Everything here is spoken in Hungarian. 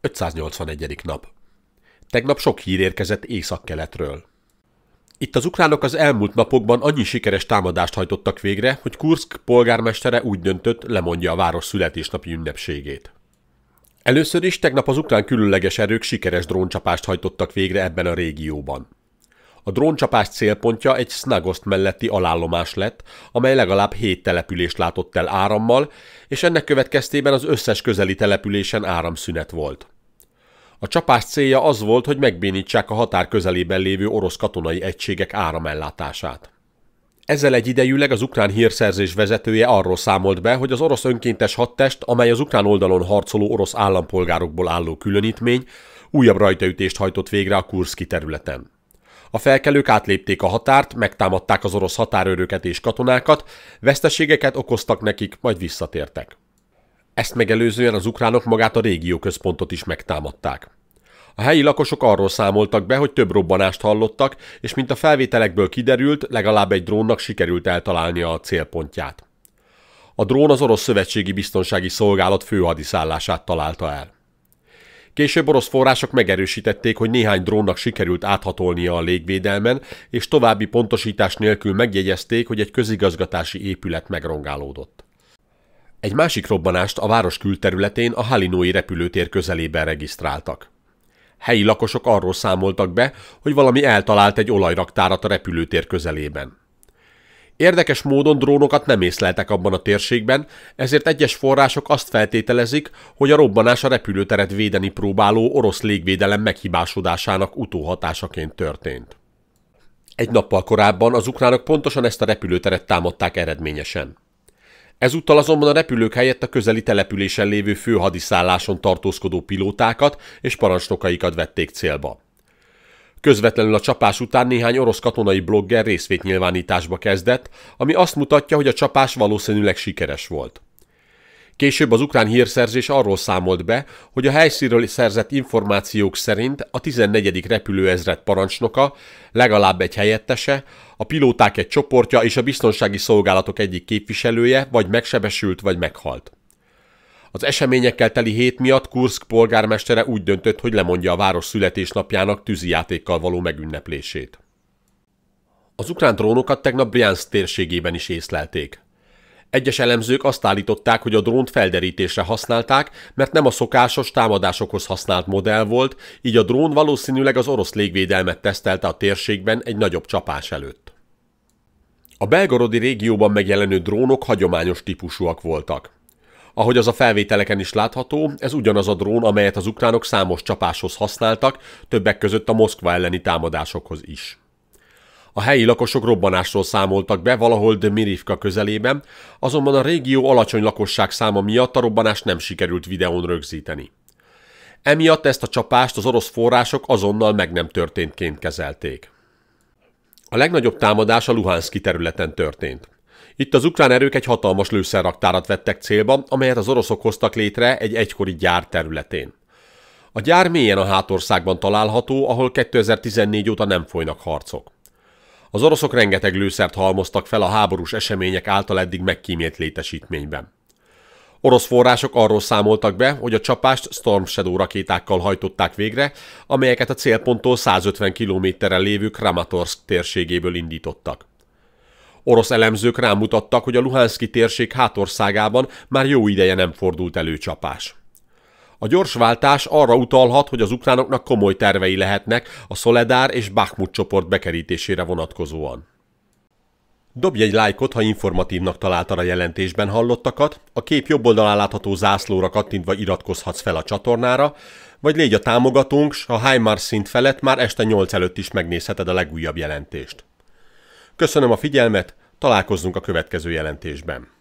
581. nap. Tegnap sok hír érkezett északkeletről. Itt az ukránok az elmúlt napokban annyi sikeres támadást hajtottak végre, hogy Kursk polgármestere úgy döntött, lemondja a város születésnapi ünnepségét. Először is tegnap az ukrán különleges erők sikeres dróncsapást hajtottak végre ebben a régióban. A dróncsapás célpontja egy Snagost melletti alállomás lett, amely legalább hét települést látott el árammal, és ennek következtében az összes közeli településen áramszünet volt. A csapás célja az volt, hogy megbénítsák a határ közelében lévő orosz katonai egységek áramellátását. Ezzel egyidejűleg az ukrán hírszerzés vezetője arról számolt be, hogy az orosz önkéntes hadtest, amely az ukrán oldalon harcoló orosz állampolgárokból álló különítmény, újabb rajtaütést hajtott végre a Kurszki területen. A felkelők átlépték a határt, megtámadták az orosz határőröket és katonákat, veszteségeket okoztak nekik, majd visszatértek. Ezt megelőzően az ukránok magát a régió központot is megtámadták. A helyi lakosok arról számoltak be, hogy több robbanást hallottak, és mint a felvételekből kiderült, legalább egy drónnak sikerült eltalálnia a célpontját. A drón az orosz szövetségi biztonsági szolgálat főhadiszállását találta el. Később orosz források megerősítették, hogy néhány drónnak sikerült áthatolnia a légvédelmen, és további pontosítás nélkül megjegyezték, hogy egy közigazgatási épület megrongálódott. Egy másik robbanást a város külterületén a Halinói repülőtér közelében regisztráltak. Helyi lakosok arról számoltak be, hogy valami eltalált egy olajraktárat a repülőtér közelében. Érdekes módon drónokat nem észleltek abban a térségben, ezért egyes források azt feltételezik, hogy a robbanás a repülőteret védeni próbáló orosz légvédelem meghibásodásának utóhatásaként történt. Egy nappal korábban az ukránok pontosan ezt a repülőteret támadták eredményesen. Ezúttal azonban a repülők helyett a közeli településen lévő főhadiszálláson tartózkodó pilótákat és parancsnokaikat vették célba. Közvetlenül a csapás után néhány orosz katonai blogger részvétnyilvánításba kezdett, ami azt mutatja, hogy a csapás valószínűleg sikeres volt. Később az ukrán hírszerzés arról számolt be, hogy a helyszínről szerzett információk szerint a 14. repülőezred parancsnoka, legalább egy helyettese, a pilóták egy csoportja és a biztonsági szolgálatok egyik képviselője vagy megsebesült, vagy meghalt. Az eseményekkel teli hét miatt Kurszk polgármestere úgy döntött, hogy lemondja a város születésnapjának tűzijátékkal való megünneplését. Az ukrán drónokat tegnap Briansz térségében is észlelték. Egyes elemzők azt állították, hogy a drónt felderítésre használták, mert nem a szokásos támadásokhoz használt modell volt, így a drón valószínűleg az orosz légvédelmet tesztelte a térségben egy nagyobb csapás előtt. A belgorodi régióban megjelenő drónok hagyományos típusúak voltak. Ahogy az a felvételeken is látható, ez ugyanaz a drón, amelyet az ukránok számos csapáshoz használtak, többek között a Moszkva elleni támadásokhoz is. A helyi lakosok robbanásról számoltak be valahol Dmirivka közelében, azonban a régió alacsony lakosság száma miatt a robbanást nem sikerült videón rögzíteni. Emiatt ezt a csapást az orosz források azonnal meg nem történtként kezelték. A legnagyobb támadás a Luhanszki területen történt. Itt az ukrán erők egy hatalmas lőszerraktárat vettek célba, amelyet az oroszok hoztak létre egy egykori gyár területén. A gyár mélyen a hátországban található, ahol 2014 óta nem folynak harcok. Az oroszok rengeteg lőszert halmoztak fel a háborús események által eddig megkímélt létesítményben. Orosz források arról számoltak be, hogy a csapást Storm Shadow rakétákkal hajtották végre, amelyeket a célponttól 150 kilométerre lévő Kramatorsk térségéből indítottak. Orosz elemzők rámutattak, hogy a Luhanszki térség hátországában már jó ideje nem fordult elő csapás. A gyors váltás arra utalhat, hogy az ukránoknak komoly tervei lehetnek a Szoledár és Bakhmut csoport bekerítésére vonatkozóan. Dobj egy lájkot, ha informatívnak találtad a jelentésben hallottakat, a kép jobb oldalán látható zászlóra kattintva iratkozhatsz fel a csatornára, vagy légy a támogatónk, s a Heimars szint felett már este 8 előtt is megnézheted a legújabb jelentést. Köszönöm a figyelmet, találkozzunk a következő jelentésben.